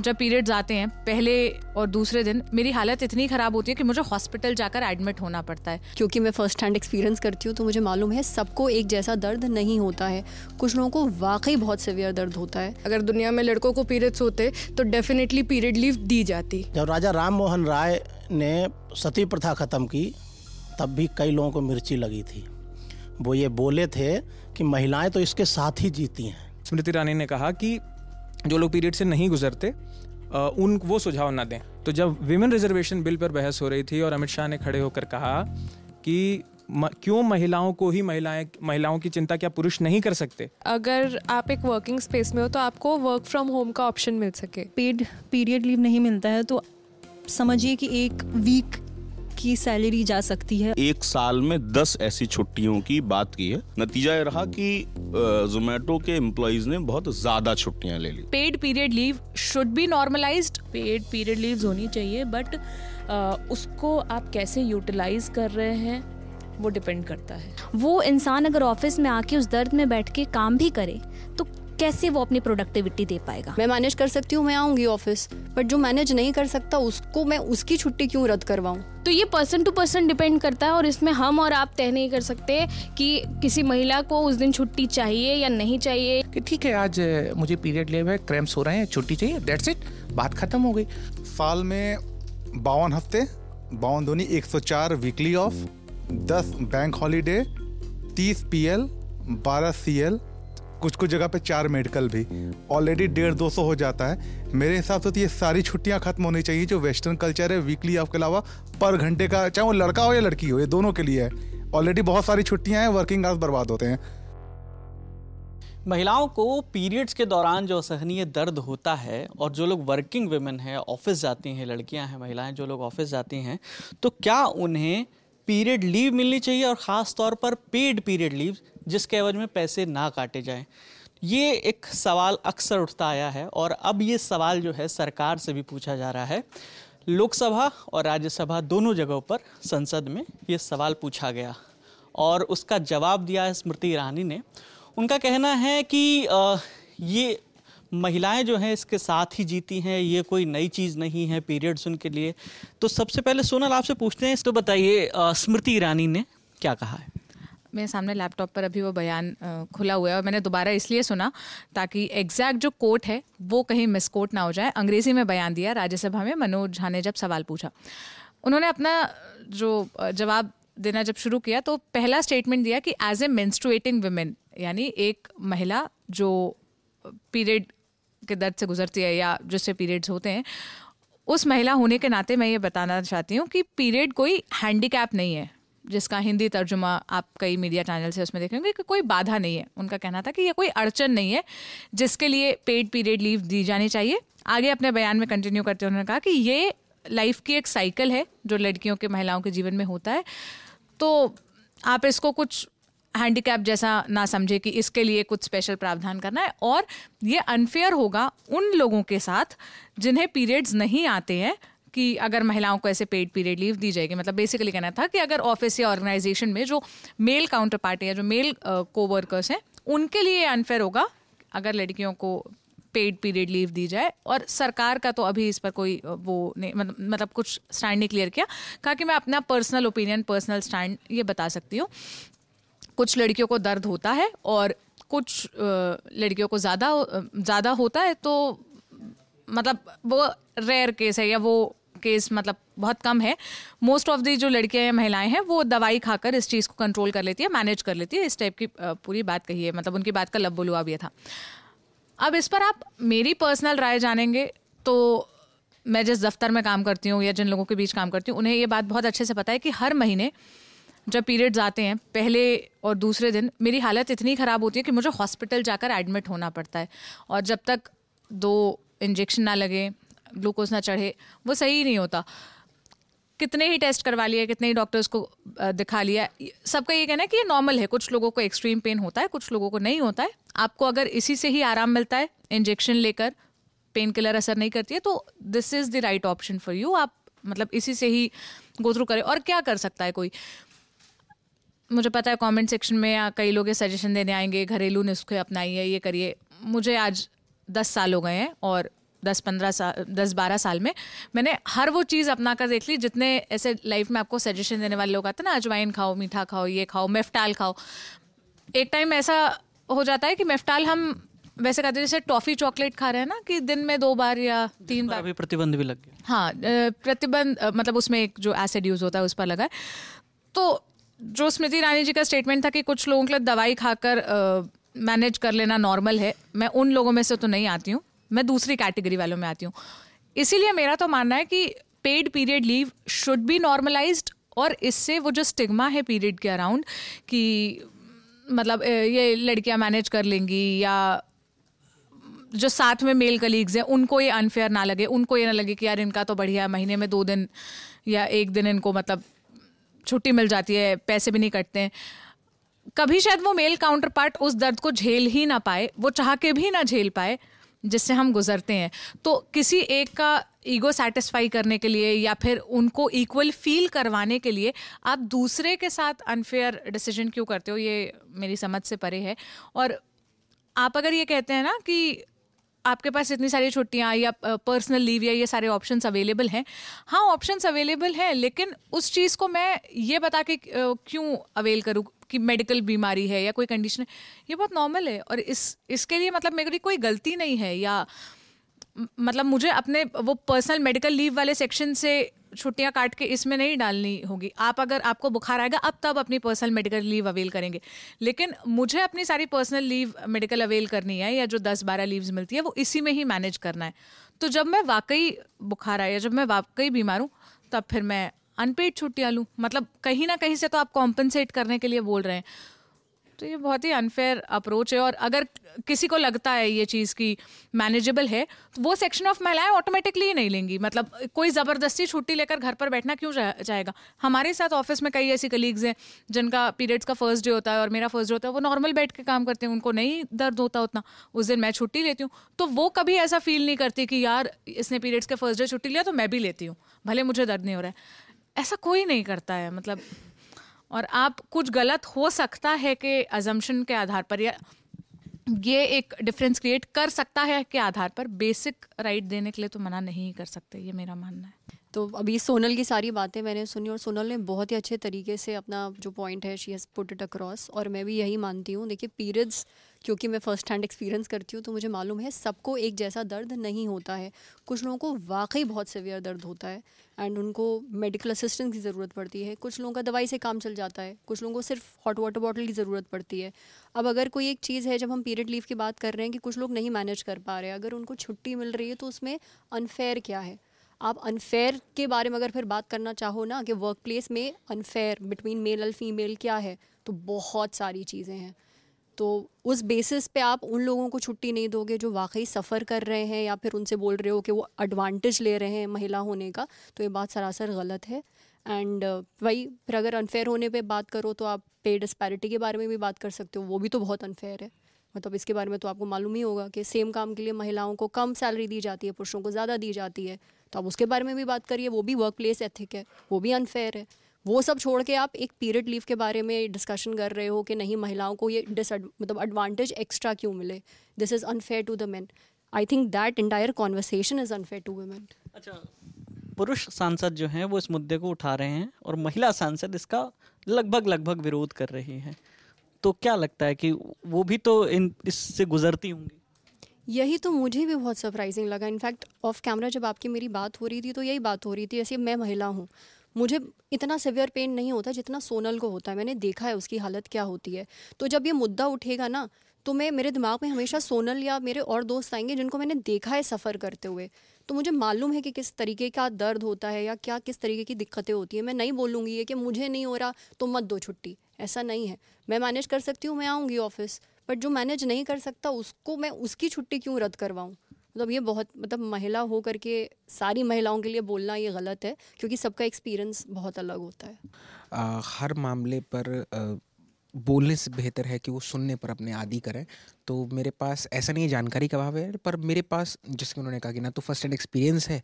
जब पीरियड्स आते हैं पहले और दूसरे दिन मेरी हालत इतनी ख़राब होती है कि मुझे हॉस्पिटल जाकर एडमिट होना पड़ता है क्योंकि मैं फर्स्ट हैंड एक्सपीरियंस करती हूँ तो मुझे मालूम है सबको एक जैसा दर्द नहीं होता है कुछ लोगों को वाकई बहुत सीवियर दर्द होता है अगर दुनिया में लड़कों को पीरियड्स होते तो डेफिनेटली पीरियड लीव दी जाती जब राजा राम मोहन राय ने सती प्रथा ख़त्म की तब भी कई लोगों को मिर्ची लगी थी वो ये बोले थे कि महिलाएं तो इसके साथ ही जीती हैं स्मृति ईरानी ने कहा कि जो लोग पीरियड से नहीं गुजरते उन वो सुझाव ना दें तो जब विमेन रिजर्वेशन बिल पर बहस हो रही थी और अमित शाह ने खड़े होकर कहा कि म, क्यों महिलाओं को ही महिलाएं महिलाओं की चिंता क्या पुरुष नहीं कर सकते अगर आप एक वर्किंग स्पेस में हो तो आपको वर्क फ्रॉम होम का ऑप्शन मिल सके पेड पीरियड लीव नहीं मिलता है तो समझिए कि एक वीक की सैलरी जा सकती है एक साल में दस ऐसी छुट्टियों की बात की है नतीजा ये रहा कि जोमेटो के एम्प्लॉज ने बहुत ज्यादा छुट्टियां ले ली paid period leave should be normalize paid period leave होनी चाहिए बट उसको आप कैसे यूटिलाइज कर रहे हैं वो डिपेंड करता है वो इंसान अगर ऑफिस में आके उस दर्द में बैठ के काम भी करे तो कैसे वो अपनी प्रोडक्टिविटी दे पाएगा मैं मैनेज कर सकती हूँ मैं आऊंगी ऑफिस बट जो मैनेज नहीं कर सकता उसको मैं उसकी छुट्टी क्यों रद्द करवाऊँ तो ये पर्सन टू पर्सन डिपेंड करता है और इसमें हम और आप तय नहीं कर सकते कि किसी महिला को उस दिन छुट्टी चाहिए या नहीं चाहिए कि ठीक है आज मुझे पीरियड ले हुए क्रैम्स हो रहे हैं छुट्टी चाहिए दैट्स इट बात खत्म हो गई साल में बावन हफ्ते बावन धोनी चार वीकली ऑफ दस बैंक हॉलीडे तीस पी एल बारह सी एल कुछ कुछ जगह पे चार मेडिकल भी ऑलरेडी डेढ़ दो सौ हो जाता है मेरे हिसाब से तो ये सारी छुट्टियां खत्म होनी चाहिए जो वेस्टर्न कल्चर है वीकली ऑफ के अलावा पर घंटे का चाहे वो लड़का हो या लड़की हो ये दोनों के लिए है ऑलरेडी बहुत सारी छुट्टियां हैं वर्किंग आवर्स बर्बाद होते हैं महिलाओं को पीरियड्स के दौरान जो असहनीय दर्द होता है और जो लोग वर्किंग वुमेन है ऑफिस जाती हैं लड़कियां हैं महिलाएं जो लोग ऑफिस जाती हैं तो क्या उन्हें पीरियड लीव मिलनी चाहिए और ख़ास तौर पर पेड पीरियड लीव जिसके एवज में पैसे ना काटे जाएं ये एक सवाल अक्सर उठता आया है और अब ये सवाल जो है सरकार से भी पूछा जा रहा है लोकसभा और राज्यसभा दोनों जगहों पर संसद में ये सवाल पूछा गया और उसका जवाब दिया है स्मृति ईरानी ने उनका कहना है कि ये महिलाएं जो हैं इसके साथ ही जीती हैं ये कोई नई चीज़ नहीं है पीरियड्स उनके लिए तो सबसे पहले सोनल आपसे पूछते हैं इसको तो बताइए स्मृति ईरानी ने क्या कहा है मेरे सामने लैपटॉप पर अभी वो बयान खुला हुआ है और मैंने दोबारा इसलिए सुना ताकि एग्जैक्ट जो कोट है वो कहीं मिसकोट ना हो जाए अंग्रेजी में बयान दिया राज्यसभा में मनोज झा ने जब सवाल पूछा उन्होंने अपना जो जवाब देना जब शुरू किया तो पहला स्टेटमेंट दिया कि एज ए मेंस्ट्रुएटिंग वुमेन यानी एक महिला जो पीरियड के दर्द से गुजरती है या जिससे पीरियड्स होते हैं उस महिला होने के नाते मैं ये बताना चाहती हूँ कि पीरियड कोई हैंडीकैप नहीं है जिसका हिंदी तर्जुमा आप कई मीडिया चैनल से उसमें देख रहे होंगे कि कोई बाधा नहीं है उनका कहना था कि यह कोई अड़चन नहीं है जिसके लिए पेड पीरियड लीव दी जानी चाहिए आगे अपने बयान में कंटिन्यू करते उन्होंने कहा कि ये लाइफ की एक साइकिल है जो लड़कियों के महिलाओं के जीवन में होता है तो आप इसको कुछ हैंडीकैप जैसा ना समझे कि इसके लिए कुछ स्पेशल प्रावधान करना है और ये अनफेयर होगा उन लोगों के साथ जिन्हें पीरियड्स नहीं आते हैं कि अगर महिलाओं को ऐसे पेड पीरियड लीव दी जाएगी मतलब बेसिकली कहना था कि अगर ऑफिस या ऑर्गेनाइजेशन में जो मेल काउंटर पार्टी या जो मेल कोवर्कर्स हैं उनके लिए अनफेयर होगा अगर लड़कियों को पेड पीरियड लीव दी जाए और सरकार का तो अभी इस पर कोई वो नहीं मतलब मतलब कुछ स्टैंड नहीं क्लियर किया कहा कि मैं अपना पर्सनल ओपिनियन पर्सनल स्टैंड ये बता सकती हूँ कुछ लड़कियों को दर्द होता है और कुछ लड़कियों को ज़्यादा ज़्यादा होता है तो मतलब वो रेयर केस है या वो केस मतलब बहुत कम है मोस्ट ऑफ दी जो लड़के हैं महिलाएं हैं वो दवाई खाकर इस चीज़ को कंट्रोल कर लेती है मैनेज कर लेती है इस टाइप की पूरी बात कही है मतलब उनकी बात का लब बुलवा भी था अब इस पर आप मेरी पर्सनल राय जानेंगे तो मैं जिस दफ्तर में काम करती हूँ या जिन लोगों के बीच काम करती हूँ उन्हें ये बात बहुत अच्छे से पता है कि हर महीने जब पीरियड्स आते हैं पहले और दूसरे दिन मेरी हालत इतनी ख़राब होती है कि मुझे हॉस्पिटल जाकर एडमिट होना पड़ता है और जब तक दो इंजेक्शन ना लगे ग्लूकोज ना चढ़े वो सही नहीं होता कितने ही टेस्ट करवा लिए कितने ही डॉक्टर्स को दिखा लिया सबका ये कहना है कि ये नॉर्मल है कुछ लोगों को एक्सट्रीम पेन होता है कुछ लोगों को नहीं होता है आपको अगर इसी से ही आराम मिलता है इंजेक्शन लेकर पेन किलर असर नहीं करती है तो this is the right option for you आप मतलब इसी से ही गो थ्रू करें और क्या कर सकता है कोई मुझे पता है कमेंट सेक्शन में या कई लोग सजेशन देने आएंगे घरेलू नुस्खे अपनाइए ये करिए मुझे आज दस साल हो गए हैं और दस पंद्रह साल दस बारह साल में मैंने हर वो चीज़ अपना कर देख ली जितने ऐसे लाइफ में आपको सजेशन देने वाले लोग आते हैं ना अजवाइन खाओ मीठा खाओ ये खाओ मेफ्टाल खाओ एक टाइम ऐसा हो जाता है कि मेफ्टाल हम वैसे कहते हैं जैसे टॉफी चॉकलेट खा रहे हैं ना कि दिन में दो बार या तीन बार अभी प्रतिबंध भी लग गया हाँ प्रतिबंध मतलब उसमें एक जो एसिड यूज होता है उस पर लगा है तो जो स्मृति ईरानी जी का स्टेटमेंट था कि कुछ लोगों के लिए दवाई खाकर मैनेज कर लेना नॉर्मल है मैं उन लोगों में से तो नहीं आती हूँ मैं दूसरी कैटेगरी वालों में आती हूँ इसीलिए मेरा तो मानना है कि paid period leave should be normalize और इससे वो जो स्टिग्मा है पीरियड के अराउंड कि मतलब ये लड़कियाँ मैनेज कर लेंगी या जो साथ में मेल कलीग्स हैं उनको ये अनफेयर ना लगे उनको ये ना लगे कि यार इनका तो बढ़िया महीने में दो दिन या एक दिन इनको मतलब छुट्टी मिल जाती है पैसे भी नहीं कटते हैं कभी शायद वो मेल काउंटर पार्ट उस दर्द को झेल ही ना पाए वो चाह के भी ना झेल पाए जिससे हम गुजरते हैं तो किसी एक का ईगो सेटिस्फाई करने के लिए या फिर उनको इक्वल फील करवाने के लिए आप दूसरे के साथ अनफेयर डिसीजन क्यों करते हो ये मेरी समझ से परे है और आप अगर ये कहते हैं ना कि आपके पास इतनी सारी छुट्टियाँ या पर्सनल लीव या ये सारे ऑप्शंस अवेलेबल हैं हाँ ऑप्शंस अवेलेबल हैं लेकिन उस चीज़ को मैं ये बता के क्यों अवेल करूँ की मेडिकल बीमारी है या कोई कंडीशन है ये बहुत नॉर्मल है और इस इसके लिए मतलब मेरी कोई गलती नहीं है या मतलब मुझे अपने वो पर्सनल मेडिकल लीव वाले सेक्शन से छुट्टियां काट के इसमें नहीं डालनी होगी आप अगर आपको बुखार आएगा अब तब अपनी पर्सनल मेडिकल लीव अवेल करेंगे लेकिन मुझे अपनी सारी पर्सनल लीव मेडिकल अवेल करनी है या जो दस बारह लीव्स मिलती है वो इसी में ही मैनेज करना है तो जब मैं वाकई बुखार आया जब मैं वाकई बीमार हूँ तब फिर मैं अनपेड छुट्टियाँ लूँ मतलब कहीं ना कहीं से तो आप कॉम्पनसेट करने के लिए बोल रहे हैं तो ये बहुत ही अनफेयर अप्रोच है और अगर किसी को लगता है ये चीज़ की मैनेजेबल है तो वो सेक्शन ऑफ महिलाएं ऑटोमेटिकली नहीं लेंगी मतलब कोई ज़बरदस्ती छुट्टी लेकर घर पर बैठना क्यों चाहेगा हमारे साथ ऑफिस में कई ऐसी कलीग्स हैं जिनका पीरियड्स का फर्स्ट डे होता है और मेरा फर्स्ट डे होता है वो नॉर्मल बैठ के काम करते हैं उनको नहीं दर्द होता उतना उस दिन मैं छुट्टी लेती हूँ तो वो कभी ऐसा फील नहीं करती कि यार इसने पीरियड्स के फर्स्ट डे छुट्टी लिया तो मैं भी लेती हूँ भले मुझे दर्द नहीं हो रहा है ऐसा कोई नहीं करता है मतलब और आप कुछ गलत हो सकता है कि अजम्पन के आधार पर या ये एक डिफरेंस क्रिएट कर सकता है के आधार पर बेसिक राइट देने के लिए तो मना नहीं कर सकते ये मेरा मानना है तो अभी सोनल की सारी बातें मैंने सुनी और सोनल ने बहुत ही अच्छे तरीके से अपना जो पॉइंट है she has put it across और मैं भी यही मानती हूँ देखिए पीरियड्स क्योंकि मैं फ़र्स्ट हैंड एक्सपीरियंस करती हूँ तो मुझे मालूम है सबको एक जैसा दर्द नहीं होता है कुछ लोगों को वाकई बहुत सीवियर दर्द होता है एंड उनको मेडिकल असिस्टेंस की ज़रूरत पड़ती है कुछ लोगों का दवाई से काम चल जाता है कुछ लोगों को सिर्फ हॉट वाटर बॉटल की ज़रूरत पड़ती है अब अगर कोई एक चीज़ है जब हम पीरियड लीव की बात कर रहे हैं कि कुछ लोग नहीं मैनेज कर पा रहे अगर उनको छुट्टी मिल रही है तो उसमें अनफेयर क्या है आप अनफेयर के बारे में अगर फिर बात करना चाहो ना कि वर्क प्लेस में unfair between male and female क्या है तो बहुत सारी चीज़ें हैं तो उस बेसिस पे आप उन लोगों को छुट्टी नहीं दोगे जो वाकई सफ़र कर रहे हैं या फिर उनसे बोल रहे हो कि वो एडवांटेज ले रहे हैं महिला होने का तो ये बात सरासर गलत है एंड uh, वही फिर अगर अनफेयर होने पे बात करो तो आप पे डिस्पैरिटी के बारे में भी बात कर सकते हो वो भी तो बहुत अनफेयर है मतलब इसके बारे में तो आपको मालूम ही होगा कि सेम काम के लिए महिलाओं को कम सैलरी दी जाती है पुरुषों को ज़्यादा दी जाती है तो आप उसके बारे में भी बात करिए वो भी वर्क प्लेस एथिक है वो भी अनफेयर है वो सब छोड़ के आप एक पीरियड लीव के बारे में डिस्कशन कर रहे हो कि नहीं महिलाओं को ये डिस मतलब एडवांटेज एक्स्ट्रा क्यों मिले this is unfair to the man I think that entire conversation is unfair to women अच्छा पुरुष सांसद जो हैं वो इस मुद्दे को उठा रहे हैं और महिला सांसद इसका लगभग लगभग विरोध कर रही हैं तो क्या लगता है कि वो भी तो इन इससे गुजरती होंगी यही तो मुझे भी बहुत सरप्राइजिंग लगा इनफैक्ट ऑफ कैमरा जब आपकी मेरी बात हो रही थी तो यही बात हो रही थी ऐसे मैं महिला हूँ मुझे इतना सिवियर पेन नहीं होता जितना सोनल को होता है मैंने देखा है उसकी हालत क्या होती है तो जब ये मुद्दा उठेगा ना तो मैं मेरे दिमाग में हमेशा सोनल या मेरे और दोस्त आएंगे जिनको मैंने देखा है सफ़र करते हुए तो मुझे मालूम है कि किस तरीके का दर्द होता है या क्या किस तरीके की दिक्कतें होती हैं मैं नहीं बोलूँगी ये कि मुझे नहीं हो रहा तो मत दो छुट्टी ऐसा नहीं है मैं मैनेज कर सकती हूँ मैं आऊँगी ऑफिस बट जो मैनेज नहीं कर सकता उसको मैं उसकी छुट्टी क्यों रद्द करवाऊँ मतलब ये बहुत मतलब महिला हो करके सारी महिलाओं के लिए बोलना ये गलत है क्योंकि सबका एक्सपीरियंस बहुत अलग होता है आ, हर मामले पर आ, बोलने से बेहतर है कि वो सुनने पर अपने आदि करें तो मेरे पास ऐसा नहीं है जानकारी का अभाव है पर मेरे पास जिसके उन्होंने कहा कि ना तो फर्स्ट हैंड एक्सपीरियंस है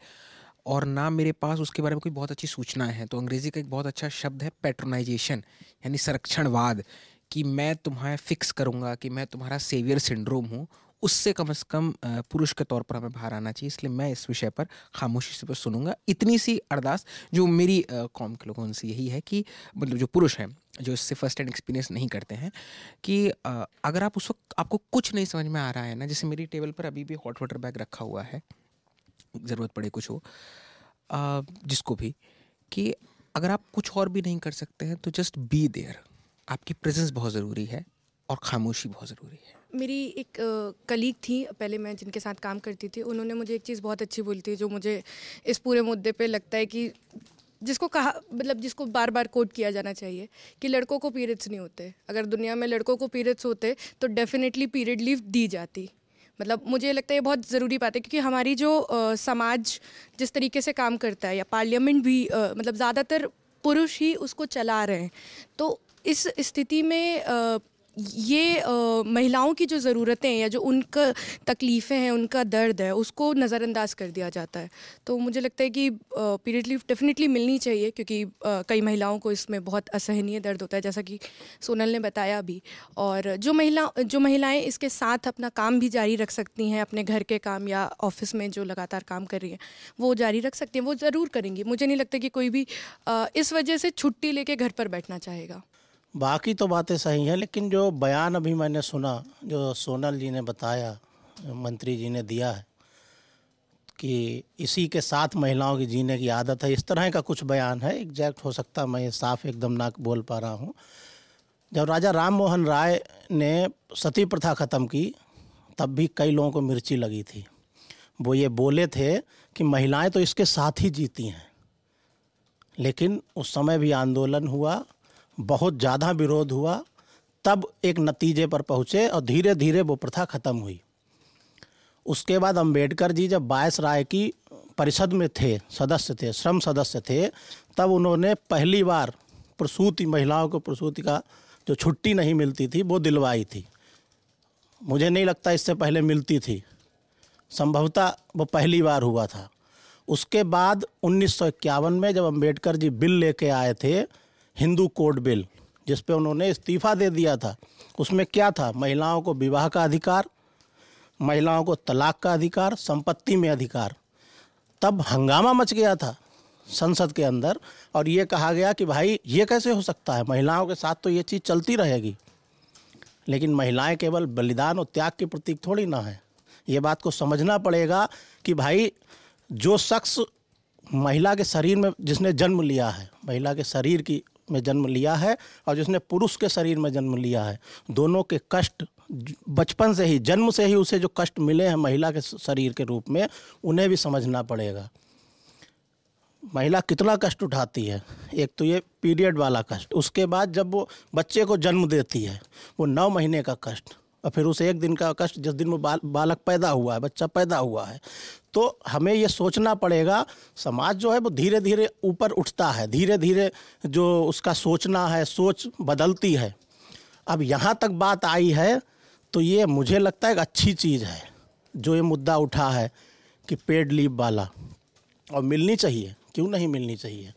और ना मेरे पास उसके बारे में कोई बहुत अच्छी सूचना है तो अंग्रेज़ी का एक बहुत अच्छा शब्द है पैट्रोनाइजेशन यानी संरक्षणवाद कि मैं तुम्हें फिक्स करूँगा कि मैं तुम्हारा सेवियर सिंड्रोम हूँ उससे कम से कम पुरुष के तौर पर हमें बाहर आना चाहिए इसलिए मैं इस विषय पर खामोशी से सुनूंगा इतनी सी अरदास जो मेरी कौम के लोगों से यही है कि मतलब जो पुरुष हैं जो इससे फर्स्ट हैंड एक्सपीरियंस नहीं करते हैं कि अगर आप उस वक्त आपको कुछ नहीं समझ में आ रहा है ना जैसे मेरी टेबल पर अभी भी हॉट वाटर बैग रखा हुआ है ज़रूरत पड़े कुछ हो जिसको भी कि अगर आप कुछ और भी नहीं कर सकते हैं तो जस्ट बी देयर आपकी प्रेजेंस बहुत ज़रूरी है और खामोशी बहुत ज़रूरी है मेरी एक कलीग थी पहले मैं जिनके साथ काम करती थी उन्होंने मुझे एक चीज़ बहुत अच्छी बोली थी जो मुझे इस पूरे मुद्दे पे लगता है कि जिसको कहा मतलब जिसको बार बार कोट किया जाना चाहिए कि लड़कों को पीरियड्स नहीं होते अगर दुनिया में लड़कों को पीरियड्स होते तो डेफिनेटली पीरियड लीव दी जाती मतलब मुझे लगता है ये बहुत ज़रूरी बात है क्योंकि हमारी जो आ, समाज जिस तरीके से काम करता है या पार्लियामेंट भी आ, मतलब ज़्यादातर पुरुष ही उसको चला रहे हैं तो इस स्थिति में आ, ये आ, महिलाओं की जो ज़रूरतें हैं या जो उनका तकलीफ़ें हैं उनका दर्द है उसको नज़रअंदाज कर दिया जाता है तो मुझे लगता है कि पीरियड लीव डेफिनेटली मिलनी चाहिए क्योंकि आ, कई महिलाओं को इसमें बहुत असहनीय दर्द होता है जैसा कि सोनल ने बताया भी और जो महिला जो महिलाएं इसके साथ अपना काम भी जारी रख सकती हैं अपने घर के काम या ऑफिस में जो लगातार काम कर रही हैं वो जारी रख सकती हैं वो ज़रूर करेंगी मुझे नहीं लगता कि कोई भी इस वजह से छुट्टी लेके घर पर बैठना चाहेगा बाकी तो बातें सही हैं लेकिन जो बयान अभी मैंने सुना जो सोनल जी ने बताया मंत्री जी ने दिया है कि इसी के साथ महिलाओं की जीने की आदत है इस तरह का कुछ बयान है एग्जैक्ट हो सकता मैं साफ एकदम ना बोल पा रहा हूँ जब राजा राम मोहन राय ने सती प्रथा ख़त्म की तब भी कई लोगों को मिर्ची लगी थी वो ये बोले थे कि महिलाएं तो इसके साथ ही जीती हैं लेकिन उस समय भी आंदोलन हुआ बहुत ज़्यादा विरोध हुआ तब एक नतीजे पर पहुँचे और धीरे धीरे वो प्रथा ख़त्म हुई उसके बाद अंबेडकर जी जब बायस राय की परिषद में थे सदस्य थे श्रम सदस्य थे तब उन्होंने पहली बार प्रसूति महिलाओं को प्रसूति का जो छुट्टी नहीं मिलती थी वो दिलवाई थी मुझे नहीं लगता इससे पहले मिलती थी संभवतः वो पहली बार हुआ था उसके बाद उन्नीस में जब अंबेडकर जी बिल लेके आए थे हिंदू कोड बिल जिस पे उन्होंने इस्तीफा दे दिया था उसमें क्या था महिलाओं को विवाह का अधिकार महिलाओं को तलाक का अधिकार संपत्ति में अधिकार तब हंगामा मच गया था संसद के अंदर और ये कहा गया कि भाई ये कैसे हो सकता है महिलाओं के साथ तो ये चीज़ चलती रहेगी लेकिन महिलाएं केवल बलिदान और त्याग के प्रतीक थोड़ी ना हैं ये बात को समझना पड़ेगा कि भाई जो शख्स महिला के शरीर में जिसने जन्म लिया है महिला के शरीर की में जन्म लिया है और जिसने पुरुष के शरीर में जन्म लिया है दोनों के कष्ट बचपन से ही जन्म से ही उसे जो कष्ट मिले हैं महिला के शरीर के रूप में उन्हें भी समझना पड़ेगा महिला कितना कष्ट उठाती है एक तो ये पीरियड वाला कष्ट उसके बाद जब वो बच्चे को जन्म देती है वो नौ महीने का कष्ट और फिर उसे एक दिन का कष्ट जिस दिन में बाल, बालक पैदा हुआ है बच्चा पैदा हुआ है तो हमें ये सोचना पड़ेगा समाज जो है वो धीरे धीरे ऊपर उठता है धीरे धीरे जो उसका सोचना है सोच बदलती है अब यहाँ तक बात आई है तो ये मुझे लगता है एक अच्छी चीज़ है जो ये मुद्दा उठा है कि पेड लीव वाला और मिलनी चाहिए क्यों नहीं मिलनी चाहिए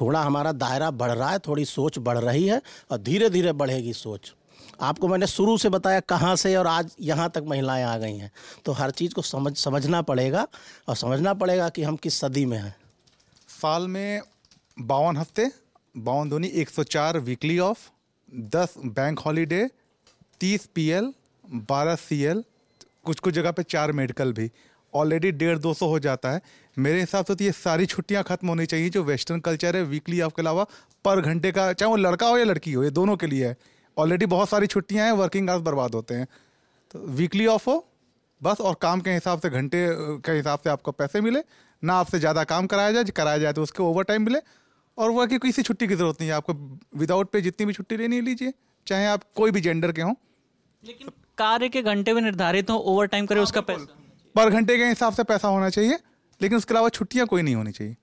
थोड़ा हमारा दायरा बढ़ रहा है थोड़ी सोच बढ़ रही है और धीरे धीरे बढ़ेगी सोच आपको मैंने शुरू से बताया कहाँ से और आज यहाँ तक महिलाएं आ गई हैं तो हर चीज़ को समझ समझना पड़ेगा और समझना पड़ेगा कि हम किस सदी में हैं साल में बावन हफ्ते बावन धोनी एक सौ चार वीकली ऑफ दस बैंक हॉलीडे तीस पी एल बारह सी एल कुछ कुछ जगह पे चार मेडिकल भी ऑलरेडी डेढ़ दो सौ हो जाता है मेरे हिसाब से तो ये सारी छुट्टियां खत्म होनी चाहिए जो वेस्टर्न कल्चर है वीकली ऑफ के अलावा पर घंटे का चाहे वो लड़का हो या लड़की हो ये दोनों के लिए है ऑलरेडी बहुत सारी छुट्टियां हैं वर्किंग आवर्स बर्बाद होते हैं तो वीकली ऑफ हो बस और काम के हिसाब से घंटे के हिसाब से आपको पैसे मिले ना आपसे ज़्यादा काम कराया जाए कराया जाए तो उसके ओवर टाइम मिले और वह कि किसी छुट्टी की ज़रूरत नहीं है आपको विदाउट पे जितनी भी छुट्टी लेनी लीजिए चाहे आप कोई भी जेंडर के हों लेकिन कार्य के घंटे में निर्धारित हो ओवर टाइम करें उसका हाँ, पैसा पर घंटे के हिसाब से पैसा होना चाहिए लेकिन उसके अलावा छुट्टियाँ कोई नहीं होनी चाहिए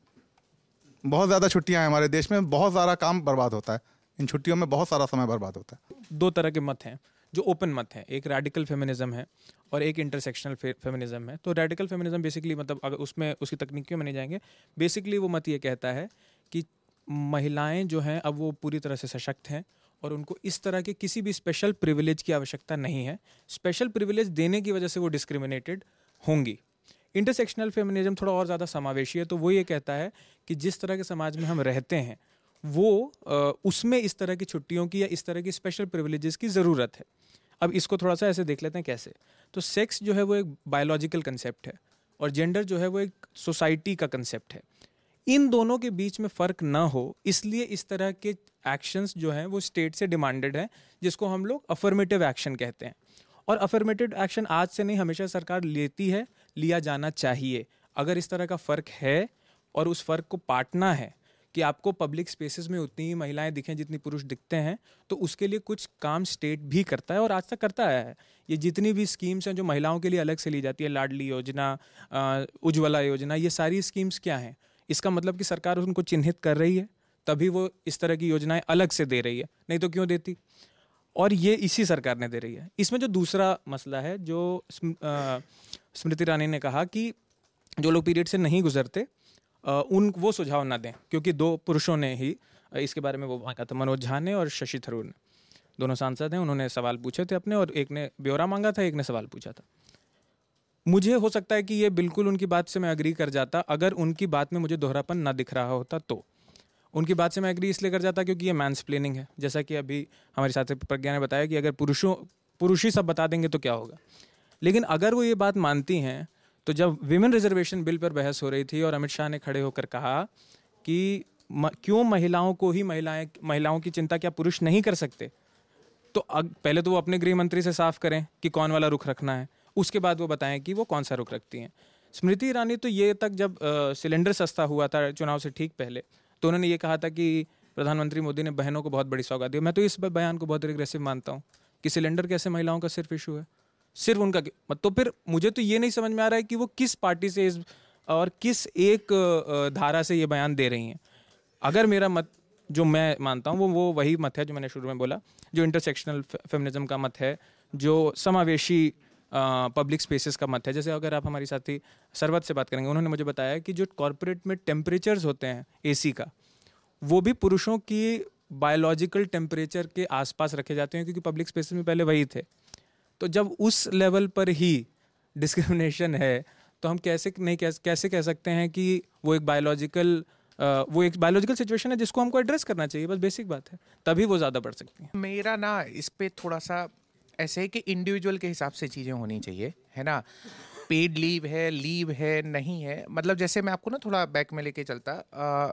बहुत ज़्यादा छुट्टियाँ हैं हमारे देश में बहुत सारा काम बर्बाद होता है इन छुट्टियों में बहुत सारा समय बर्बाद होता है दो तरह के मत हैं जो ओपन मत हैं एक रेडिकल फेमिनिज्म है और एक इंटरसेक्शनल फेमिनिज्म है तो रेडिकल फेमिनिज्म बेसिकली मतलब अगर उसमें उसकी तकनीकियों में नहीं जाएंगे बेसिकली वो मत ये कहता है कि महिलाएं जो हैं अब वो पूरी तरह से सशक्त हैं और उनको इस तरह के किसी भी स्पेशल प्रिविलेज की आवश्यकता नहीं है स्पेशल प्रिविलेज देने की वजह से वो डिस्क्रिमिनेटेड होंगी इंटरसेक्शनल फेमिनिज्म थोड़ा और ज़्यादा समावेशी है तो वो ये कहता है कि जिस तरह के समाज में हम रहते हैं वो उसमें इस तरह की छुट्टियों की या इस तरह की स्पेशल प्रिविलेजेस की ज़रूरत है अब इसको थोड़ा सा ऐसे देख लेते हैं कैसे तो सेक्स जो है वो एक बायोलॉजिकल कंसेप्ट है और जेंडर जो है वो एक सोसाइटी का कंसेप्ट है इन दोनों के बीच में फ़र्क ना हो इसलिए इस तरह के एक्शंस जो हैं वो स्टेट से डिमांडेड हैं जिसको हम लोग अफर्मेटिव एक्शन कहते हैं और अफर्मेटिव एक्शन आज से नहीं हमेशा सरकार लेती है लिया जाना चाहिए अगर इस तरह का फ़र्क है और उस फ़र्क को पाटना है कि आपको पब्लिक स्पेसेस में उतनी ही महिलाएं दिखें जितनी पुरुष दिखते हैं तो उसके लिए कुछ काम स्टेट भी करता है और आज तक करता आया है ये जितनी भी स्कीम्स हैं जो महिलाओं के लिए अलग से ली जाती है लाडली योजना उज्ज्वला योजना ये सारी स्कीम्स क्या हैं इसका मतलब कि सरकार उनको चिन्हित कर रही है तभी वो इस तरह की योजनाएं अलग से दे रही है नहीं तो क्यों देती और ये इसी सरकार ने दे रही है इसमें जो दूसरा मसला है जो स्मृति ईरानी ने कहा कि जो लोग पीरियड से नहीं गुजरते उन वो सुझाव ना दें क्योंकि दो पुरुषों ने ही इसके बारे में वो मांगा था मनोज झा ने और शशि थरूर ने दोनों सांसद हैं उन्होंने सवाल पूछे थे अपने और एक ने ब्यौरा मांगा था एक ने सवाल पूछा था मुझे हो सकता है कि ये बिल्कुल उनकी बात से मैं अग्री कर जाता अगर उनकी बात में मुझे दोहरापन ना दिख रहा होता तो उनकी बात से मैं अग्री इसलिए कर जाता क्योंकि ये मैंस प्लेनिंग है जैसा कि अभी हमारे साथ प्रज्ञा ने बताया कि अगर पुरुषों पुरुष ही सब बता देंगे तो क्या होगा लेकिन अगर वो ये बात मानती हैं तो जब विमेन रिजर्वेशन बिल पर बहस हो रही थी और अमित शाह ने खड़े होकर कहा कि म, क्यों महिलाओं को ही महिलाएं महिलाओं की चिंता क्या पुरुष नहीं कर सकते तो अग, पहले तो वो अपने गृह मंत्री से साफ करें कि कौन वाला रुख रखना है उसके बाद वो बताएं कि वो कौन सा रुख रखती हैं स्मृति ईरानी तो ये तक जब सिलेंडर सस्ता हुआ था चुनाव से ठीक पहले तो उन्होंने ये कहा था कि प्रधानमंत्री मोदी ने बहनों को बहुत बड़ी सौगात दी मैं तो इस बयान को बहुत रिग्रेसिव मानता हूँ कि सिलेंडर कैसे महिलाओं का सिर्फ इशू है सिर्फ उनका तो फिर मुझे तो ये नहीं समझ में आ रहा है कि वो किस पार्टी से इस और किस एक धारा से ये बयान दे रही हैं अगर मेरा मत जो मैं मानता हूँ वो वो वही मत है जो मैंने शुरू में बोला जो इंटरसेक्शनल फेमिनिज्म का मत है जो समावेशी पब्लिक स्पेसेस का मत है जैसे अगर आप हमारी साथी सरवत से बात करेंगे उन्होंने मुझे बताया कि जो कॉरपोरेट में टेम्परेचर्स होते हैं ए का वो भी पुरुषों की बायोलॉजिकल टेम्परेचर के आसपास रखे जाते हैं क्योंकि पब्लिक स्पेसेस में पहले वही थे तो जब उस लेवल पर ही डिस्क्रिमिनेशन है तो हम कैसे नहीं कैसे कैसे कह सकते हैं कि वो एक बायोलॉजिकल वो एक बायोलॉजिकल सिचुएशन है जिसको हमको एड्रेस करना चाहिए बस बेसिक बात है तभी वो ज़्यादा बढ़ सकती है मेरा ना इस पर थोड़ा सा ऐसे है कि इंडिविजुअल के हिसाब से चीज़ें होनी चाहिए है ना पेड लीव है लीव है नहीं है मतलब जैसे मैं आपको ना थोड़ा बैक में लेके चलता आ,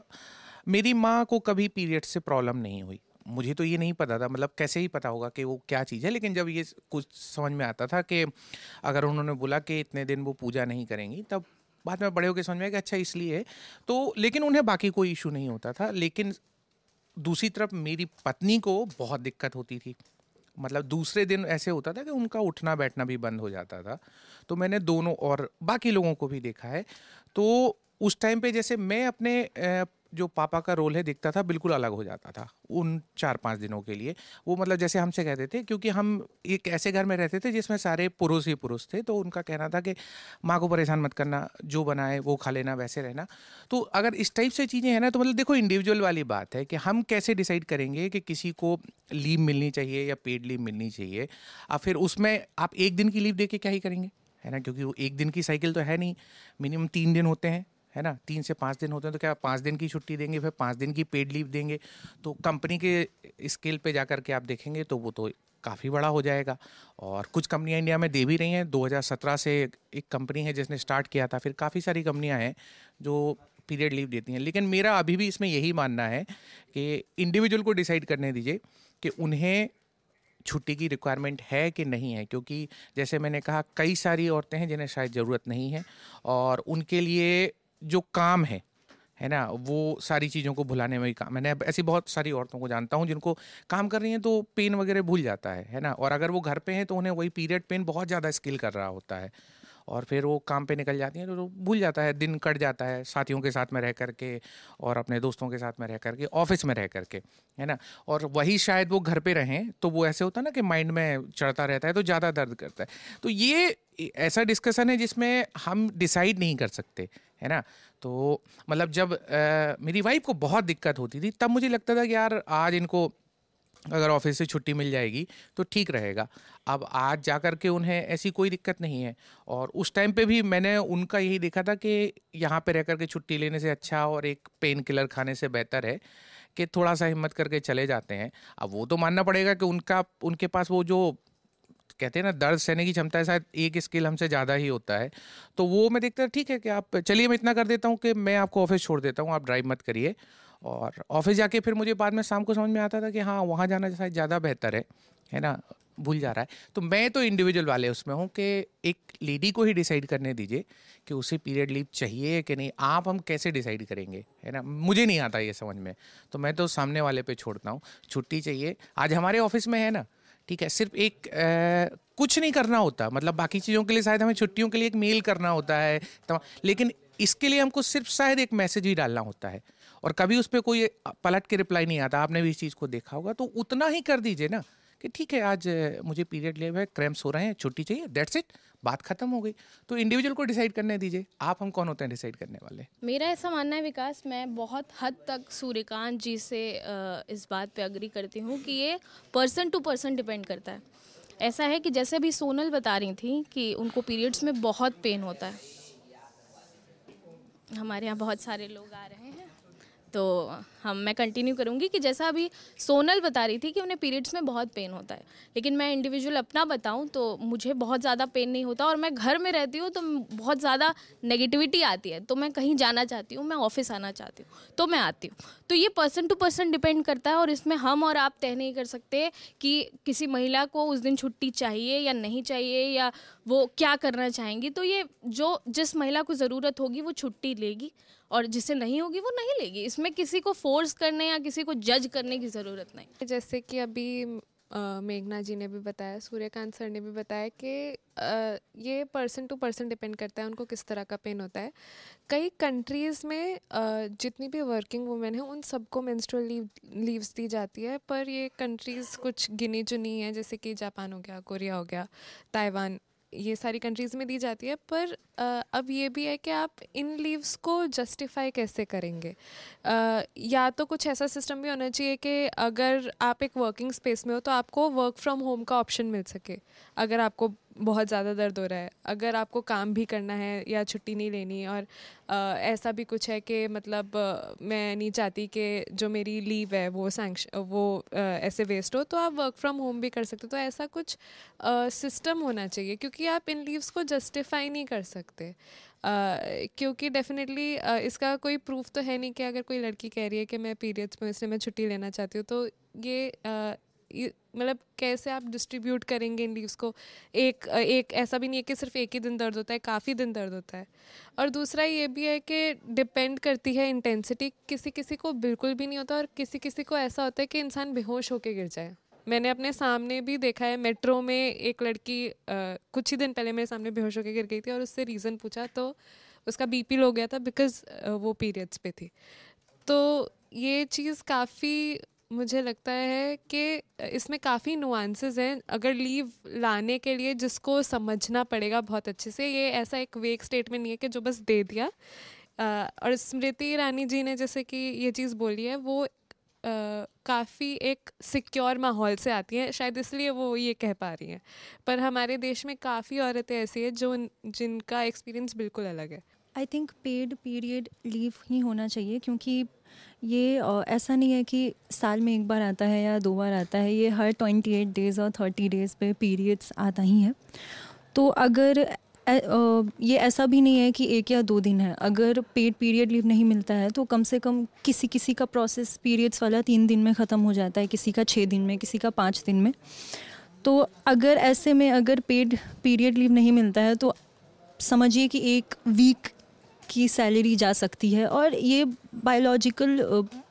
मेरी माँ को कभी पीरियड से प्रॉब्लम नहीं हुई मुझे तो ये नहीं पता था मतलब कैसे ही पता होगा कि वो क्या चीज़ है लेकिन जब ये कुछ समझ में आता था कि अगर उन्होंने बोला कि इतने दिन वो पूजा नहीं करेंगी तब बाद में बड़े होकर समझ में आया कि अच्छा इसलिए तो लेकिन उन्हें बाकी कोई इशू नहीं होता था लेकिन दूसरी तरफ मेरी पत्नी को बहुत दिक्कत होती थी मतलब दूसरे दिन ऐसे होता था कि उनका उठना बैठना भी बंद हो जाता था तो मैंने दोनों और बाकी लोगों को भी देखा है तो उस टाइम पे जैसे मैं अपने जो पापा का रोल है दिखता था बिल्कुल अलग हो जाता था उन चार पाँच दिनों के लिए वो मतलब जैसे हमसे कहते थे क्योंकि हम एक ऐसे घर में रहते थे जिसमें सारे पुरुष ही पुरुष थे तो उनका कहना था कि माँ को परेशान मत करना जो बनाए वो खा लेना वैसे रहना तो अगर इस टाइप से चीज़ें हैं ना तो मतलब देखो इंडिविजुअल वाली बात है कि हम कैसे डिसाइड करेंगे कि किसी को लीव मिलनी चाहिए या पेड लीव मिलनी चाहिए और फिर उसमें आप एक दिन की लीव दे के क्या ही करेंगे है ना क्योंकि वो एक दिन की साइकिल तो है नहीं मिनिमम तीन दिन होते हैं है ना तीन से पाँच दिन होते हैं तो क्या पाँच दिन की छुट्टी देंगे फिर पाँच दिन की पेड लीव देंगे तो कंपनी के स्केल पे जा करके आप देखेंगे तो वो तो काफ़ी बड़ा हो जाएगा और कुछ कंपनियां इंडिया में दे भी रही हैं 2017 से एक कंपनी है जिसने स्टार्ट किया था फिर काफ़ी सारी कंपनियां हैं जो पीरियड लीव देती हैं लेकिन मेरा अभी भी इसमें यही मानना है कि इंडिविजुअल को डिसाइड करने दीजिए कि उन्हें छुट्टी की रिक्वायरमेंट है कि नहीं है क्योंकि जैसे मैंने कहा कई सारी औरतें हैं जिन्हें शायद ज़रूरत नहीं है और उनके लिए जो काम है है ना वो सारी चीज़ों को भुलाने में ही काम मैंने ऐसी बहुत सारी औरतों को जानता हूँ जिनको काम कर रही हैं तो पेन वगैरह भूल जाता है है ना और अगर वो घर पे हैं तो उन्हें वही पीरियड पेन बहुत ज़्यादा स्किल कर रहा होता है और फिर वो काम पे निकल जाती हैं तो, तो भूल जाता है दिन कट जाता है साथियों के साथ में रह करके और अपने दोस्तों के साथ में रह करके ऑफिस में रह करके है ना और वही शायद वो घर पे रहें तो वो ऐसे होता है ना कि माइंड में चढ़ता रहता है तो ज़्यादा दर्द करता है तो ये ऐसा डिस्कशन है जिसमें हम डिसाइड नहीं कर सकते है ना तो मतलब जब आ, मेरी वाइफ को बहुत दिक्कत होती थी तब मुझे लगता था कि यार आज इनको अगर ऑफिस से छुट्टी मिल जाएगी तो ठीक रहेगा अब आज जा कर के उन्हें ऐसी कोई दिक्कत नहीं है और उस टाइम पे भी मैंने उनका यही देखा था कि यहाँ पे रह कर के छुट्टी लेने से अच्छा और एक पेन किलर खाने से बेहतर है कि थोड़ा सा हिम्मत करके चले जाते हैं अब वो तो मानना पड़ेगा कि उनका उनके पास वो जो कहते हैं ना दर्द सहने की क्षमता है शायद एक स्किल हमसे ज़्यादा ही होता है तो वो मैं देखता ठीक है कि आप चलिए मैं इतना कर देता हूँ कि मैं आपको ऑफिस छोड़ देता हूँ आप ड्राइव मत करिए और ऑफिस जाके फिर मुझे बाद में शाम को समझ में आता था कि हाँ वहाँ जाना शायद ज़्यादा बेहतर है है ना भूल जा रहा है तो मैं तो इंडिविजुअल वाले उसमें हूँ कि एक लेडी को ही डिसाइड करने दीजिए कि उसे पीरियड लीव चाहिए कि नहीं आप हम कैसे डिसाइड करेंगे है ना मुझे नहीं आता ये समझ में तो मैं तो सामने वाले पे छोड़ता हूँ छुट्टी चाहिए आज हमारे ऑफिस में है ना ठीक है सिर्फ एक आ, कुछ नहीं करना होता मतलब बाकी चीज़ों के लिए शायद हमें छुट्टियों के लिए एक मेल करना होता है तो, लेकिन इसके लिए हमको सिर्फ शायद एक मैसेज ही डालना होता है और कभी उस पर कोई पलट के रिप्लाई नहीं आता आपने भी इस चीज़ को देखा होगा तो उतना ही कर दीजिए ना कि ठीक है आज मुझे पीरियड ले हुए क्रैम्प्स हो रहे हैं छुट्टी चाहिए दैट्स इट बात खत्म हो गई तो इंडिविजुअल को डिसाइड करने दीजिए आप हम कौन होते हैं डिसाइड करने वाले मेरा ऐसा मानना है विकास मैं बहुत हद तक सूर्यकांत जी से इस बात पे अग्री करती हूँ कि ये पर्सन टू पर्सन डिपेंड करता है ऐसा है कि जैसे अभी सोनल बता रही थी कि उनको पीरियड्स में बहुत पेन होता है हमारे यहाँ बहुत सारे लोग आ रहे हैं तो हम मैं कंटिन्यू करूँगी कि जैसा अभी सोनल बता रही थी कि उन्हें पीरियड्स में बहुत पेन होता है लेकिन मैं इंडिविजुअल अपना बताऊँ तो मुझे बहुत ज़्यादा पेन नहीं होता और मैं घर में रहती हूँ तो बहुत ज़्यादा नेगेटिविटी आती है तो मैं कहीं जाना चाहती हूँ मैं ऑफिस आना चाहती हूँ तो मैं आती हूँ तो ये पर्सन टू पर्सन डिपेंड करता है और इसमें हम और आप तय नहीं कर सकते कि किसी महिला को उस दिन छुट्टी चाहिए या नहीं चाहिए या वो क्या करना चाहेंगी तो ये जो जिस महिला को ज़रूरत होगी वो छुट्टी लेगी और जिसे नहीं होगी वो नहीं लेगी इसमें किसी को फोर्स करने या किसी को जज करने की ज़रूरत नहीं जैसे कि अभी मेघना जी ने भी बताया सूर्यकांत सर ने भी बताया कि आ, ये पर्सन टू पर्सन डिपेंड करता है उनको किस तरह का पेन होता है कई कंट्रीज़ में आ, जितनी भी वर्किंग वुमेन है उन सबको मेंस्ट्रुअल लीव लीव्स दी जाती है पर ये कंट्रीज़ कुछ गिनी चुनी हैं जैसे कि जापान हो गया कोरिया हो गया ताइवान ये सारी कंट्रीज़ में दी जाती है पर अब ये भी है कि आप इन लीव्स को जस्टिफाई कैसे करेंगे या तो कुछ ऐसा सिस्टम भी होना चाहिए कि अगर आप एक वर्किंग स्पेस में हो तो आपको वर्क फ्रॉम होम का ऑप्शन मिल सके अगर आपको बहुत ज़्यादा दर्द हो रहा है अगर आपको काम भी करना है या छुट्टी नहीं लेनी और आ, ऐसा भी कुछ है कि मतलब आ, मैं नहीं चाहती कि जो मेरी लीव है वो सैंक्श वो आ, ऐसे वेस्ट हो तो आप वर्क फ्रॉम होम भी कर सकते हो तो ऐसा कुछ सिस्टम होना चाहिए क्योंकि आप इन लीव्स को जस्टिफाई नहीं कर सकते Uh, क्योंकि डेफिनेटली uh, इसका कोई प्रूफ तो है नहीं कि अगर कोई लड़की कह रही है कि मैं पीरियड्स में इसलिए मैं छुट्टी लेना चाहती हूँ तो ये uh, मतलब कैसे आप डिस्ट्रीब्यूट करेंगे इन लीव्स को एक एक ऐसा भी नहीं है कि सिर्फ एक ही दिन दर्द होता है काफ़ी दिन दर्द होता है और दूसरा ये भी है कि डिपेंड करती है इंटेंसिटी किसी किसी को बिल्कुल भी नहीं होता और किसी किसी को ऐसा होता है कि इंसान बेहोश होकर गिर जाए मैंने अपने सामने भी देखा है मेट्रो में एक लड़की आ, कुछ ही दिन पहले मेरे सामने बेहोश होकर गिर गई थी और उससे रीज़न पूछा तो उसका बीपी लो गया था बिकॉज वो पीरियड्स पे थी तो ये चीज़ काफ़ी मुझे लगता है कि इसमें काफ़ी नुआंसेज हैं अगर लीव लाने के लिए जिसको समझना पड़ेगा बहुत अच्छे से ये ऐसा एक वेक स्टेटमेंट नहीं है कि जो बस दे दिया आ, और स्मृति ईरानी जी ने जैसे कि ये चीज़ बोली है वो काफ़ी एक सिक्योर माहौल से आती हैं शायद इसलिए वो ये कह पा रही हैं पर हमारे देश में काफ़ी औरतें ऐसी हैं जो जिनका एक्सपीरियंस बिल्कुल अलग है I think paid period leave ही होना चाहिए क्योंकि ये ऐसा नहीं है कि साल में एक बार आता है या दो बार आता है ये हर ट्वेंटी एट डेज़ और थर्टी डेज़ पे पीरियड्स आता ही है तो अगर ये ऐसा भी नहीं है कि एक या दो दिन है अगर पेड पीरियड लीव नहीं मिलता है तो कम से कम किसी किसी का प्रोसेस पीरियड्स वाला तीन दिन में ख़त्म हो जाता है किसी का छः दिन में किसी का पाँच दिन में तो अगर ऐसे में अगर पेड पीरियड लीव नहीं मिलता है तो समझिए कि एक वीक की सैलरी जा सकती है और ये बायोलॉजिकल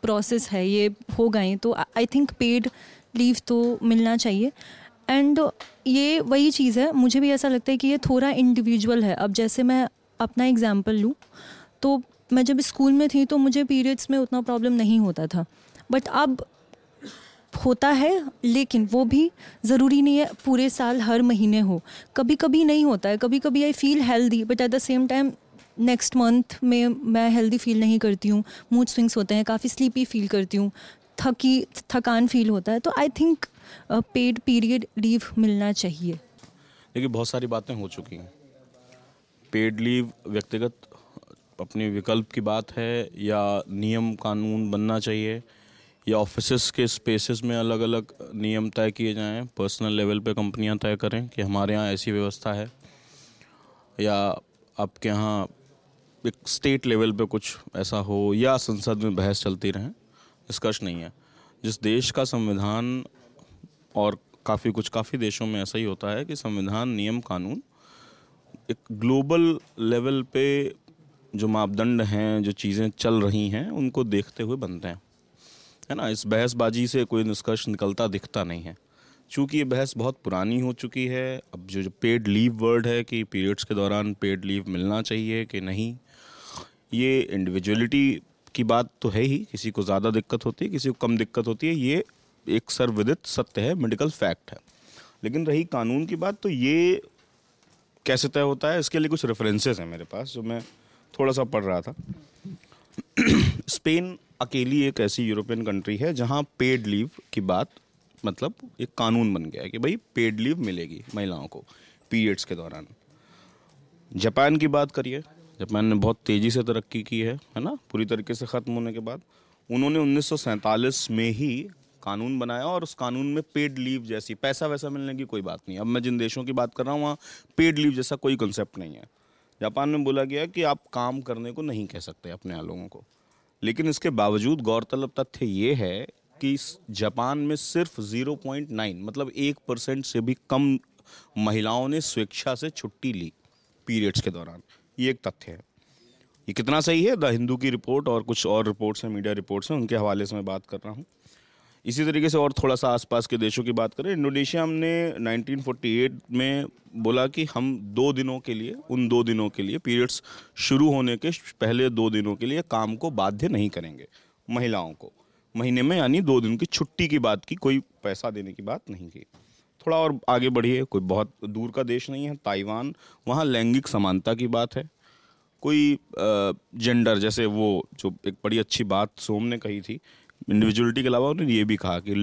प्रोसेस है ये हो गए तो आई थिंक पेड लीव तो मिलना चाहिए एंड ये वही चीज़ है मुझे भी ऐसा लगता है कि ये थोड़ा इंडिविजुअल है अब जैसे मैं अपना एग्जाम्पल लूँ तो मैं जब स्कूल में थी तो मुझे पीरियड्स में उतना प्रॉब्लम नहीं होता था बट अब होता है लेकिन वो भी ज़रूरी नहीं है पूरे साल हर महीने हो कभी कभी नहीं होता है कभी कभी I feel healthy but at the same time next month में मैं हेल्दी फील नहीं करती हूँ मूड स्विंग्स होते हैं काफ़ी स्लीपी फील करती हूँ थकी थकान फील होता है तो I think paid period leave मिलना चाहिए देखिए बहुत सारी बातें हो चुकी हैं पेड लीव व्यक्तिगत अपने विकल्प की बात है या नियम कानून बनना चाहिए या ऑफिस के स्पेसेस में अलग अलग नियम तय किए जाएं पर्सनल लेवल पे कंपनियां तय करें कि हमारे यहाँ ऐसी व्यवस्था है या आपके यहाँ एक स्टेट लेवल पे कुछ ऐसा हो या संसद में बहस चलती रहे निष्कर्ष नहीं है जिस देश का संविधान और काफ़ी कुछ काफ़ी देशों में ऐसा ही होता है कि संविधान नियम कानून एक ग्लोबल लेवल पे जो मापदंड हैं जो चीज़ें चल रही हैं उनको देखते हुए बनते हैं है ना इस बहसबाजी से कोई निष्कर्ष निकलता दिखता नहीं है चूँकि ये बहस बहुत पुरानी हो चुकी है अब जो, जो पेड लीव वर्ड है कि पीरियड्स के दौरान पेड लीव मिलना चाहिए कि नहीं ये इंडिविजुअलिटी की बात तो है ही किसी को ज़्यादा दिक्कत होती है किसी को कम दिक्कत होती है ये एक सर्वविदित सत्य है मेडिकल फैक्ट है लेकिन रही कानून की बात तो ये कैसे तय होता है इसके लिए कुछ रेफरेंसेस हैं मेरे पास जो मैं थोड़ा सा पढ़ रहा था स्पेन अकेली एक ऐसी यूरोपियन कंट्री है जहाँ पेड लीव की बात मतलब एक कानून बन गया है कि भाई पेड लीव मिलेगी महिलाओं को पीरियड्स के दौरान जापान की बात करिए जापान ने बहुत तेज़ी से तरक्की की है है ना पूरी तरीके से ख़त्म होने के बाद उन्होंने उन्नीस में ही कानून बनाया और उस कानून में पेड लीव जैसी पैसा वैसा मिलने की कोई बात नहीं अब मैं जिन देशों की बात कर रहा हूँ वहाँ पेड लीव जैसा कोई कंसेप्ट नहीं है जापान में बोला गया कि आप काम करने को नहीं कह सकते अपने यहाँ लोगों को लेकिन इसके बावजूद गौरतलब तथ्य ये है कि जापान में सिर्फ 0.9 मतलब एक परसेंट से भी कम महिलाओं ने स्वेच्छा से छुट्टी ली पीरियड्स के दौरान ये एक तथ्य है ये कितना सही है द हिंदू की रिपोर्ट और कुछ और रिपोर्ट्स हैं मीडिया रिपोर्ट्स हैं उनके हवाले से मैं बात कर रहा हूँ इसी तरीके से और थोड़ा सा आसपास के देशों की बात करें इंडोनेशिया हमने 1948 में बोला कि हम दो दिनों के लिए उन दो दिनों के लिए पीरियड्स शुरू होने के पहले दो दिनों के लिए काम को बाध्य नहीं करेंगे महिलाओं को महीने में यानी दो दिन की छुट्टी की बात की कोई पैसा देने की बात नहीं की थोड़ा और आगे बढ़िए कोई बहुत दूर का देश नहीं है ताइवान वहाँ लैंगिक समानता की बात है कोई जेंडर जैसे वो जो एक बड़ी अच्छी बात सोम ने कही थी इंडिविजुअलिटी के अलावा उन्होंने ये भी कहा कि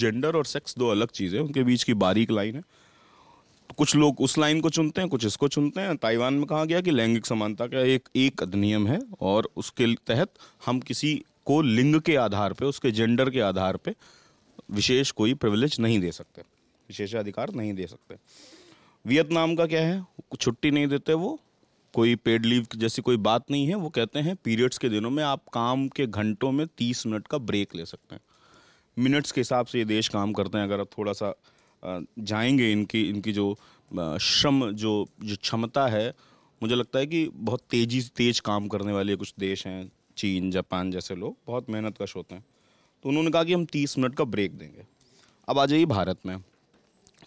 जेंडर और सेक्स दो अलग चीज़ें उनके बीच की बारीक लाइन है कुछ लोग उस लाइन को चुनते हैं कुछ इसको चुनते हैं ताइवान में कहा गया कि लैंगिक समानता का एक एक अधिनियम है और उसके तहत हम किसी को लिंग के आधार पर उसके जेंडर के आधार पर विशेष कोई प्रिविलेज नहीं दे सकते विशेषाधिकार नहीं दे सकते वियतनाम का क्या है छुट्टी नहीं देते वो कोई पेड लीव जैसी कोई बात नहीं है वो कहते हैं पीरियड्स के दिनों में आप काम के घंटों में तीस मिनट का ब्रेक ले सकते हैं मिनट्स के हिसाब से ये देश काम करते हैं अगर आप थोड़ा सा जाएंगे इनकी इनकी जो श्रम जो जो क्षमता है मुझे लगता है कि बहुत तेज़ी तेज काम करने वाले कुछ देश हैं चीन जापान जैसे लोग बहुत मेहनत कश होते हैं तो उन्होंने कहा कि हम तीस मिनट का ब्रेक देंगे अब आ जाइए भारत में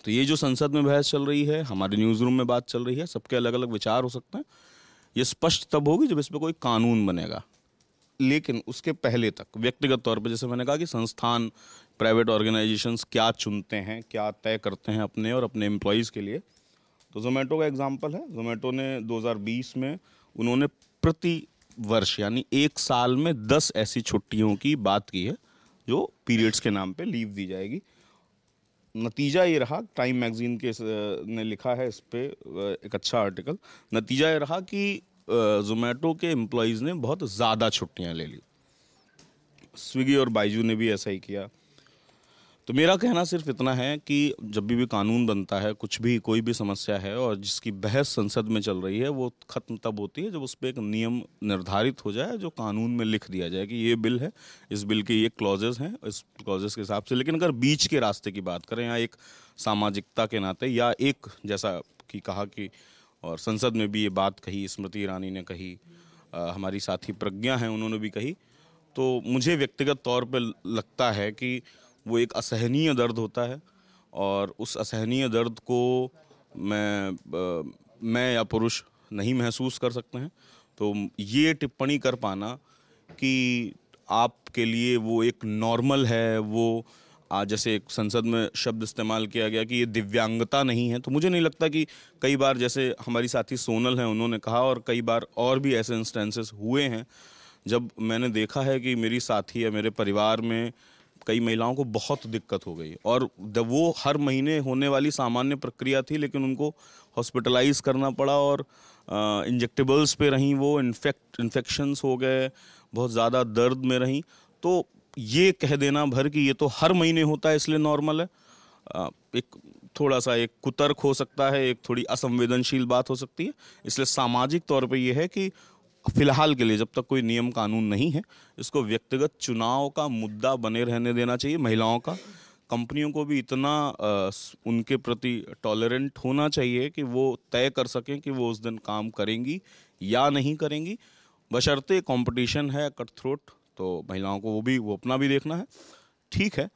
तो ये जो संसद में बहस चल रही है हमारे न्यूज़ रूम में बात चल रही है सबके अलग अलग विचार हो सकते हैं ये स्पष्ट तब होगी जब इस पर कोई कानून बनेगा लेकिन उसके पहले तक व्यक्तिगत तौर पर जैसे मैंने कहा कि संस्थान प्राइवेट ऑर्गेनाइजेशंस क्या चुनते हैं क्या तय करते हैं अपने और अपने एम्प्लॉयज़ के लिए तो जोमेटो का एग्जाम्पल है जोमेटो ने 2020 में उन्होंने प्रति वर्ष यानी एक साल में दस ऐसी छुट्टियों की बात की है जो पीरियड्स के नाम पे लीव दी जाएगी नतीजा ये रहा टाइम मैगजीन के ने लिखा है इस पर एक अच्छा आर्टिकल नतीजा ये रहा कि जोमेटो के एम्प्लॉयज़ ने बहुत ज़्यादा छुट्टियाँ ले ली स्विगी और बाइजू ने भी ऐसा ही किया तो मेरा कहना सिर्फ इतना है कि जब भी भी कानून बनता है कुछ भी कोई भी समस्या है और जिसकी बहस संसद में चल रही है वो ख़त्म तब होती है जब उस पर एक नियम निर्धारित हो जाए जो कानून में लिख दिया जाए कि ये बिल है इस बिल के ये क्लॉजेज हैं इस क्लॉजेज के हिसाब से लेकिन अगर बीच के रास्ते की बात करें या एक सामाजिकता के नाते या एक जैसा कि कहा कि और संसद में भी ये बात कही स्मृति ईरानी ने कही आ, हमारी साथी प्रज्ञा हैं उन्होंने भी कही तो मुझे व्यक्तिगत तौर पर लगता है कि वो एक असहनीय दर्द होता है और उस असहनीय दर्द को मैं मैं या पुरुष नहीं महसूस कर सकते हैं तो ये टिप्पणी कर पाना कि आपके लिए वो एक नॉर्मल है वो आज जैसे एक संसद में शब्द इस्तेमाल किया गया कि ये दिव्यांगता नहीं है तो मुझे नहीं लगता कि कई बार जैसे हमारी साथी सोनल हैं उन्होंने कहा और कई बार और भी ऐसे इंस्टेंसेस हुए हैं जब मैंने देखा है कि मेरी साथी या मेरे परिवार में कई महिलाओं को बहुत दिक्कत हो गई और वो हर महीने होने वाली सामान्य प्रक्रिया थी लेकिन उनको हॉस्पिटलाइज करना पड़ा और इंजेक्टेबल्स पे रहीं वो इन्फेक्ट इन्फेक्शंस हो गए बहुत ज़्यादा दर्द में रहीं तो ये कह देना भर कि ये तो हर महीने होता है इसलिए नॉर्मल है आ, एक थोड़ा सा एक कुतर्क हो सकता है एक थोड़ी असंवेदनशील बात हो सकती है इसलिए सामाजिक तौर पे ये है कि फिलहाल के लिए जब तक कोई नियम कानून नहीं है इसको व्यक्तिगत चुनाव का मुद्दा बने रहने देना चाहिए महिलाओं का कंपनियों को भी इतना उनके प्रति टॉलरेंट होना चाहिए कि वो तय कर सकें कि वो उस दिन काम करेंगी या नहीं करेंगी बशर्ते कंपटीशन है कट थ्रोट तो महिलाओं को वो भी वो अपना भी देखना है ठीक है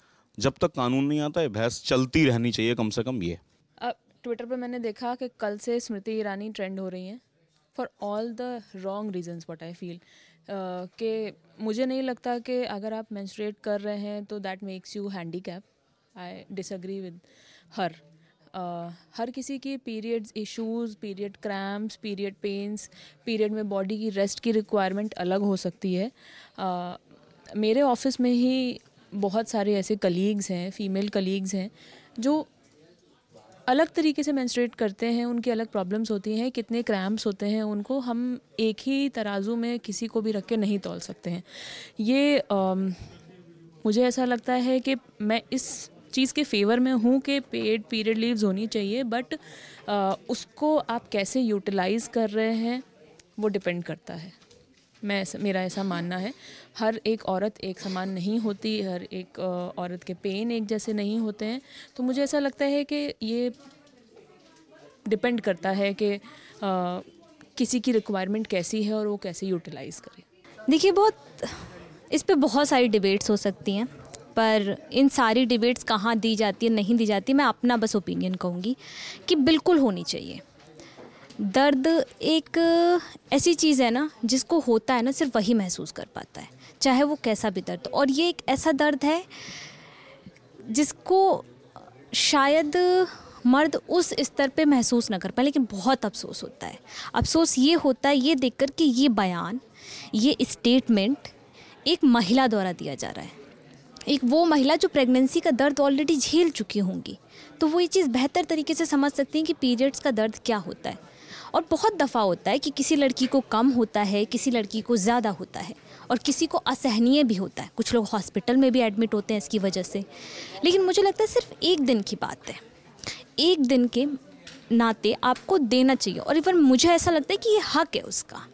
जब तक कानून नहीं आता है बहस चलती रहनी चाहिए कम से कम ये ट्विटर पर मैंने देखा कि कल से स्मृति ईरानी ट्रेंड हो रही हैं for all the wrong reasons what I feel कि मुझे नहीं लगता कि अगर आप मैंस्ट्रेट कर रहे हैं तो that makes you handicap I disagree with her Uh, हर किसी की periods issues period cramps period pains period में बॉडी की रेस्ट की रिक्वायरमेंट अलग हो सकती है uh, मेरे ऑफिस में ही बहुत सारे ऐसे कलीग्स हैं फीमेल कलीग्स हैं जो अलग तरीके से मैंस्ट्रेट करते हैं उनकी अलग प्रॉब्लम्स होती हैं कितने क्रैम्प्स होते हैं उनको हम एक ही तराजू में किसी को भी रख के नहीं तोल सकते हैं ये आ, मुझे ऐसा लगता है कि मैं इस चीज़ के फेवर में हूँ कि पेड पीरियड लीव्स होनी चाहिए बट आ, उसको आप कैसे यूटिलाइज़ कर रहे हैं वो डिपेंड करता है मैं ऐसा मेरा ऐसा मानना है हर एक औरत एक समान नहीं होती हर एक औरत के पेन एक जैसे नहीं होते हैं तो मुझे ऐसा लगता है कि ये डिपेंड करता है कि किसी की रिक्वायरमेंट कैसी है और वो कैसे यूटिलाइज़ करे देखिए बहुत इस पर बहुत सारी डिबेट्स हो सकती हैं पर इन सारी डिबेट्स कहाँ दी जाती है नहीं दी जाती मैं अपना बस ओपिनियन कहूँगी कि बिल्कुल होनी चाहिए दर्द एक ऐसी चीज़ है ना जिसको होता है ना सिर्फ वही महसूस कर पाता है चाहे वो कैसा भी दर्द और ये एक ऐसा दर्द है जिसको शायद मर्द उस स्तर पे महसूस ना कर पाए लेकिन बहुत अफसोस होता है अफसोस ये होता है ये देखकर कि ये बयान ये स्टेटमेंट एक महिला द्वारा दिया जा रहा है एक वो महिला जो प्रेगनेंसी का दर्द ऑलरेडी झेल चुकी होंगी तो वो ये चीज़ बेहतर तरीके से समझ सकती हैं कि पीरियड्स का दर्द क्या होता है और बहुत दफ़ा होता है कि किसी लड़की को कम होता है किसी लड़की को ज़्यादा होता है और किसी को असहनीय भी होता है कुछ लोग हॉस्पिटल में भी एडमिट होते हैं इसकी वजह से लेकिन मुझे लगता है सिर्फ एक दिन की बात है एक दिन के नाते आपको देना चाहिए और इवन मुझे ऐसा लगता है कि ये हक है उसका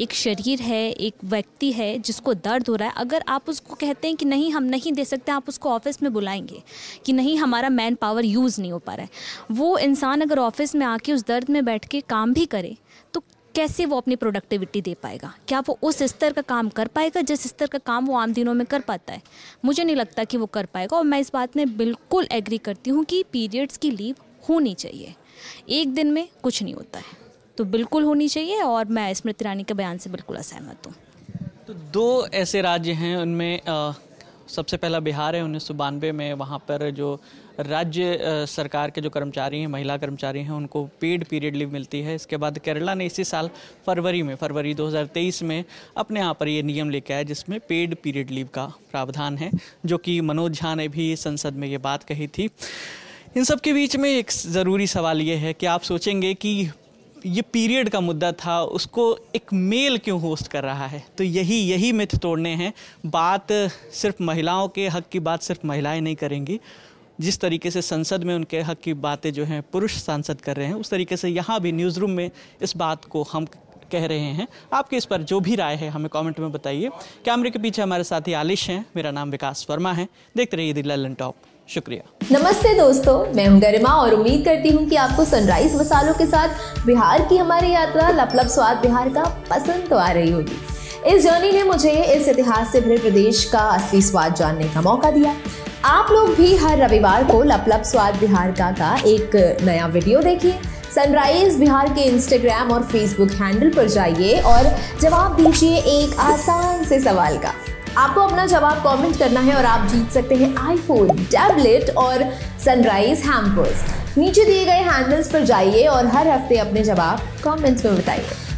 एक शरीर है एक व्यक्ति है जिसको दर्द हो रहा है अगर आप उसको कहते हैं कि नहीं हम नहीं दे सकते आप उसको ऑफिस में बुलाएंगे कि नहीं हमारा मैन पावर यूज़ नहीं हो पा रहा है वो इंसान अगर ऑफिस में आके उस दर्द में बैठ के काम भी करे तो कैसे वो अपनी प्रोडक्टिविटी दे पाएगा क्या वो उस स्तर का काम कर पाएगा जिस स्तर का काम वो आम दिनों में कर पाता है मुझे नहीं लगता कि वो कर पाएगा और मैं इस बात में बिल्कुल एग्री करती हूँ कि पीरियड्स की लीव होनी चाहिए एक दिन में कुछ नहीं होता है तो बिल्कुल होनी चाहिए और मैं स्मृति ईरानी के बयान से बिल्कुल असहमत हूँ तो दो ऐसे राज्य हैं उनमें आ, सबसे पहला बिहार है उन्नीस में वहाँ पर जो राज्य सरकार के जो कर्मचारी हैं महिला कर्मचारी हैं उनको पेड पीरियड लीव मिलती है इसके बाद केरला ने इसी साल फरवरी में फरवरी 2023 में अपने यहाँ पर ये नियम लेके आया जिसमें पेड पीरियड लीव का प्रावधान है जो कि मनोज झा ने भी संसद में ये बात कही थी इन सब के बीच में एक ज़रूरी सवाल ये है कि आप सोचेंगे कि ये पीरियड का मुद्दा था उसको एक मेल क्यों होस्ट कर रहा है तो यही यही मिथ तोड़ने हैं बात सिर्फ महिलाओं के हक की बात सिर्फ महिलाएं नहीं करेंगी जिस तरीके से संसद में उनके हक की बातें जो हैं पुरुष सांसद कर रहे हैं उस तरीके से यहाँ भी न्यूज़ रूम में इस बात को हम कह रहे हैं आपके इस पर जो भी राय है हमें कमेंट में बताइए कैमरे के पीछे हमारे साथी आलिश हैं मेरा नाम विकास वर्मा है देखते रहिए दी ललन टॉप शुक्रिया नमस्ते दोस्तों मैं हूं गरिमा और उम्मीद करती हूं कि आपको सनराइज मसालों के साथ बिहार की हमारी यात्रा लपलप स्वाद बिहार का पसंद तो आ रही होगी इस जर्नी ने मुझे इस इतिहास से भरे प्रदेश का असली स्वाद जानने का मौका दिया आप लोग भी हर रविवार को लप लप स्वाद बिहार का का एक नया वीडियो देखिए सनराइज बिहार के इंस्टाग्राम और फेसबुक हैंडल पर जाइए और जवाब दीजिए एक आसान से सवाल का आपको अपना जवाब कमेंट करना है और आप जीत सकते हैं आईफोन टैबलेट और सनराइज हैम्पर्स नीचे दिए गए हैंडल्स पर जाइए और हर हफ्ते अपने जवाब कमेंट्स में बताइए